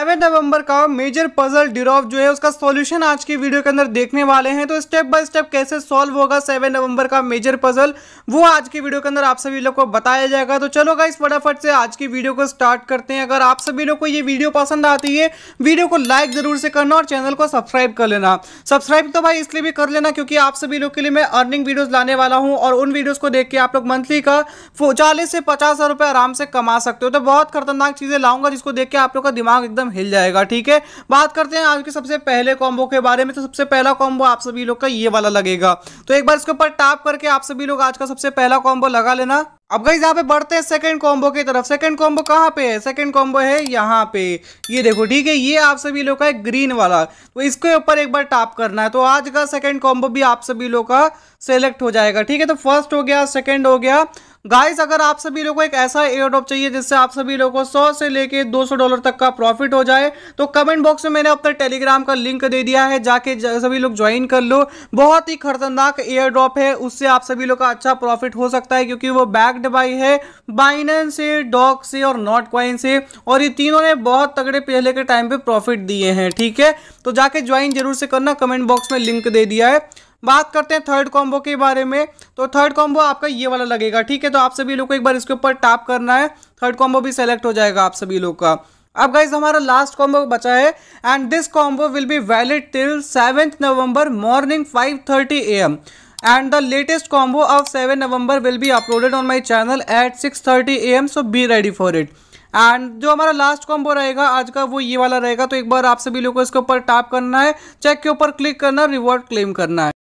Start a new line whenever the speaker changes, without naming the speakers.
seven नवंबर का major puzzle डिरोव जो है उसका सॉल्यूशन आज की वीडियो के अंदर देखने वाले हैं तो स्टेप बाय स्टेप कैसे सॉल्व होगा सेवन नवंबर का मेजर पजल वो आज की वीडियो के अंदर आप सभी लोग को बताया जाएगा तो चलो इस फटाफट से आज की वीडियो को स्टार्ट करते हैं अगर आप सभी लोग को ये वीडियो पसंद आती है वीडियो को लाइक जरूर से करना और चैनल को सब्सक्राइब कर लेना सब्सक्राइब तो भाई इसलिए भी कर लेना क्योंकि आप सभी लोग के लिए मैं अर्निंग वीडियोज लाने वाला हूँ और उन वीडियोज को देख के आप लोग मंथली का चालीस से पचास आराम से कमा सकते हो तो बहुत खतरनाक चीज़ें लाऊंगा जिसको देख के आप लोग का दिमाग एकदम हिल जाएगा ठीक है बात करते हैं आज के सबसे पहले कॉम्बो के बारे में तो सबसे पहला कॉम्बो आप सभी लोग का ये वाला लगेगा तो एक बार इसके ऊपर टाप करके आप सभी लोग आज का सबसे पहला कॉम्बो लगा लेना अब गई यहाँ पे बढ़ते हैं सेकंड कॉम्बो की तरफ सेकंड कॉम्बो कहाँ पे है सेकंड कॉम्बो है यहाँ पे ये देखो ठीक है ये आप सभी लोग का है ग्रीन वाला तो इसके ऊपर एक बार टाप करना है तो आज का सेकंड कॉम्बो भी आप सभी लोग का सेलेक्ट हो जाएगा ठीक है तो फर्स्ट हो गया सेकंड हो गया गाइस अगर आप सभी लोगों को एक ऐसा एयरड्रॉप चाहिए जिससे आप सभी लोगों को सौ से लेके 200 डॉलर तक का प्रॉफिट हो जाए तो कमेंट बॉक्स में मैंने अपना टेलीग्राम का लिंक दे दिया है जाके सभी लोग ज्वाइन कर लो बहुत ही खतरनाक एयर ड्रॉप है उससे आप सभी लोग का अच्छा प्रॉफिट हो सकता है क्योंकि वो बैक्ड बाई है बाइनेंस से डॉक से और नॉट क्वाइन से और ये तीनों ने बहुत तगड़े पहले के टाइम पे प्रॉफिट दिए हैं ठीक है तो जाके ज्वाइन जरूर से करना कमेंट बॉक्स में लिंक दे दिया है बात करते हैं थर्ड कॉम्बो के बारे में तो थर्ड कॉम्बो आपका ये वाला लगेगा ठीक है तो आप सभी लोग को एक बार इसके ऊपर टैप करना है थर्ड कॉम्बो भी सेलेक्ट हो जाएगा आप सभी लोग का अब गाइज हमारा लास्ट कॉम्बो बचा है and this combo will be valid till seventh November morning five thirty A M latest combo of seven November will be uploaded on my channel at six thirty 6:30 M so be ready for it and जो हमारा last combo रहेगा आज का वो ये वाला रहेगा तो एक बार आप सभी लोगों को इसके ऊपर टैप करना है चेक के ऊपर क्लिक करना रिवॉर्ड क्लेम करना है